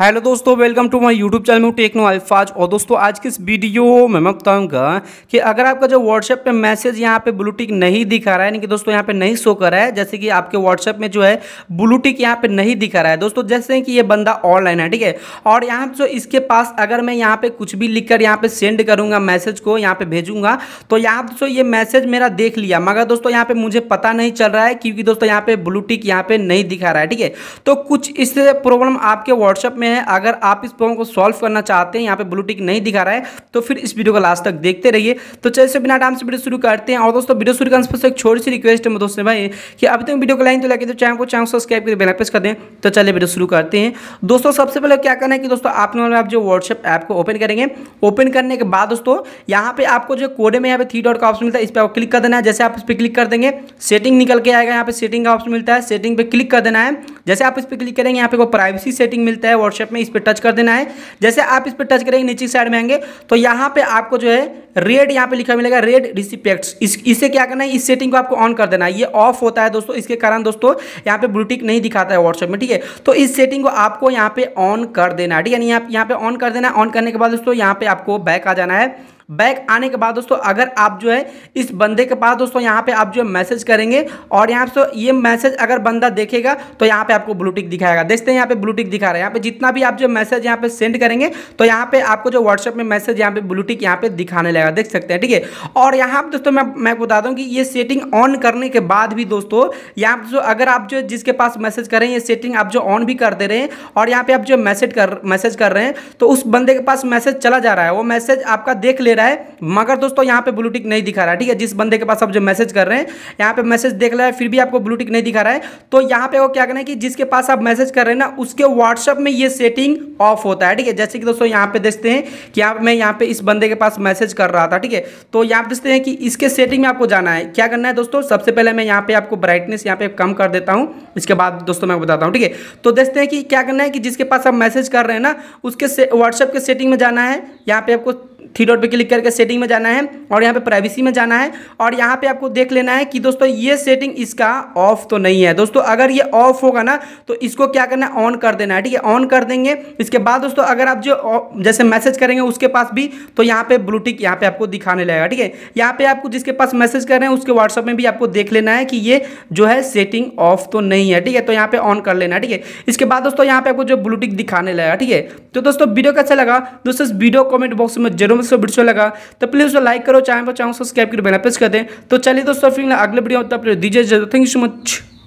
hello दोस्तों welcome to my YouTube channel में techno Alfaz और दोस्तों आज के इस वीडियो में मैं बताऊंगा कि अगर आपका जो व्हाट्सएप पे मैसेज यहाँ पे ब्लूटिक नहीं दिखा रहा है यानी कि दोस्तों यहाँ पे नहीं शो कर रहा है जैसे कि आपके व्हाट्सएप में जो है ब्लूटिक यहाँ पे नहीं दिखा रहा है दोस्तों जैसे कि ये बंदा ऑनलाइन है ठीक है और यहाँ जो इसके पास अगर मैं यहाँ पे कुछ भी लिख कर यहाँ पे सेंड करूंगा मैसेज को यहाँ पे भेजूंगा तो यहाँ दोस्तों ये मैसेज मेरा देख लिया मगर दोस्तों यहाँ पे मुझे पता नहीं चल रहा है क्योंकि दोस्तों यहाँ पे ब्लूटिक यहाँ पे नहीं दिखा रहा है ठीक है तो कुछ इससे प्रॉब्लम आपके व्हाट्सएप में हैं अगर आप इस प्रॉब्लम को सॉल्व करना चाहते हैं यहाँ पे ब्लू टिक नहीं दिखा रहा है तो फिर इस वीडियो को लास्ट तक देखते रहिए तो चलिए बिना टाइम से वीडियो शुरू करते हैं और दोस्तों वीडियो शुरू करने से एक छोटी सी रिक्वेस्ट है दोस्तों भाई कि अभी तक वीडियो को लाइन तो लगे तो चैनल को चैनल सब्सक्राइब करके बेल प्रेस कर दें तो चलिए वीडियो शुरू करते हैं दोस्तों सबसे पहले क्या करना है कि दोस्तों आपने आप जो व्हाट्सएप ऐप को ओपन करेंगे ओपन करने के बाद दोस्तों यहाँ पे आपको जो कोडे में यहाँ पे थ्री डॉट का ऑप्शन मिलता है इस पर आपको क्लिक कर देना है जैसे आप इस पर क्लिक कर देंगे सेटिंग निकल के आएगा यहाँ पे सेटिंग का ऑप्शन मिलता है सेटिंग पे क्लिक कर देना है जैसे आप इस पर क्लिक करेंगे यहाँ पे को प्राइवेसी सेटिंग मिलता है व्हाट्सएप में इस पर टच कर देना है जैसे आप इस पर टच करेंगे नीचे साइड में आएंगे तो यहाँ पे आपको जो है रेड यहाँ पे लिखा मिलेगा रेड रिसिपेक्ट इस इसे क्या करना है इस सेटिंग को आपको ऑन कर देना है ये ऑफ होता है दोस्तों इसके कारण दोस्तों यहाँ पे ब्लूटिक नहीं दिखाता है व्हाट्सएप में ठीक है तो इस सेटिंग को आपको यहाँ पे ऑन कर देना है ठीक है यहाँ पे ऑन कर देना है ऑन करने के बाद दोस्तों यहाँ पे आपको बैक आ जाना है बैक आने के बाद दोस्तों अगर आप जो है इस बंदे के पास दोस्तों यहाँ पे आप जो है मैसेज करेंगे और यहाँ से ये मैसेज अगर बंदा देखेगा तो यहाँ पे आपको ब्लूटिक दिखाएगा देखते हैं यहाँ पे ब्लूटिक दिखा रहा है यहाँ पे जितना भी आप जो मैसेज यहाँ पे सेंड करेंगे तो यहाँ पे आपको जो व्हाट्सएप में मैसेज यहाँ पे ब्लूटिक यहाँ पे दिखाने लगेगा देख सकते हैं ठीक है और यहाँ पर दोस्तों मैं मैं बता दूँ कि ये सेटिंग ऑन करने के बाद भी दोस्तों यहाँ पर अगर आप जो जिसके पास मैसेज करें ये सेटिंग आप जो ऑन भी कर दे रहे हैं और यहाँ पर आप जो मैसेज कर मैसेज कर रहे हैं तो उस बंदे के पास मैसेज चला जा रहा है वो मैसेज आपका देख ले रहा है मगर दोस्तों यहाँ पे ब्लूटिक नहीं दिखा रहा है ठीक है जिस बंदे के पास आप जो मैसेज कर रहे हैं यहाँ पे मैसेज देख रहा है फिर भी आपको ब्लूटिक नहीं दिखा रहा है तो यहाँ पे वो क्या करना है कि जिसके पास आप मैसेज कर रहे हैं ना उसके व्हाट्सअप में ये सेटिंग ऑफ होता है ठीक है जैसे कि दोस्तों यहाँ पे देखते हैं कि आप मैं यहाँ पे इस बंदे के पास मैसेज कर रहा था ठीक है तो यहाँ देखते हैं कि इसके सेटिंग में आपको जाना है क्या करना है दोस्तों सबसे पहले मैं यहाँ पे आपको ब्राइटनेस यहाँ पे कम कर देता हूँ इसके बाद दोस्तों मैं बताता हूँ ठीक है तो देखते हैं कि क्या करना है कि जिसके पास आप मैसेज कर रहे हैं ना उसके व्हाट्सएप के सेटिंग में जाना है यहाँ पे आपको थ्री डॉट पे क्लिक करके सेटिंग में जाना है और यहाँ पे प्राइवेसी में जाना है और यहाँ पे आपको देख लेना है कि दोस्तों ये सेटिंग इसका ऑफ तो नहीं है दोस्तों अगर ये ऑफ होगा ना तो इसको क्या करना है ऑन कर देना है ठीक है ऑन कर देंगे इसके बाद दोस्तों अगर आप जो जैसे मैसेज करेंगे उसके पास भी तो यहाँ पे ब्लूटिक यहाँ पे आपको दिखाने लगेगा ठीक है यहाँ पे आपको जिसके पास मैसेज कर रहे हैं उसके व्हाट्सअप में भी आपको देख लेना है कि ये जो है सेटिंग ऑफ तो नहीं है ठीक है तो यहाँ पे ऑन कर लेना ठीक है इसके बाद दोस्तों यहाँ पे आपको जो ब्लूटिक दिखाने लगेगा ठीक है तो दोस्तों वीडियो कैसा लगा दोस्तों वीडियो कॉमेंट बॉक्स में जरूर दोस्तों वीडियो लगा तो प्लीज़ उसको लाइक करो चाहे पर चैनल सब्सक्राइब करो बेना प्रेस कर दें तो चलिए दोस्तों फिर अगले वीडियो तब दीजिए थैंक यू सो मच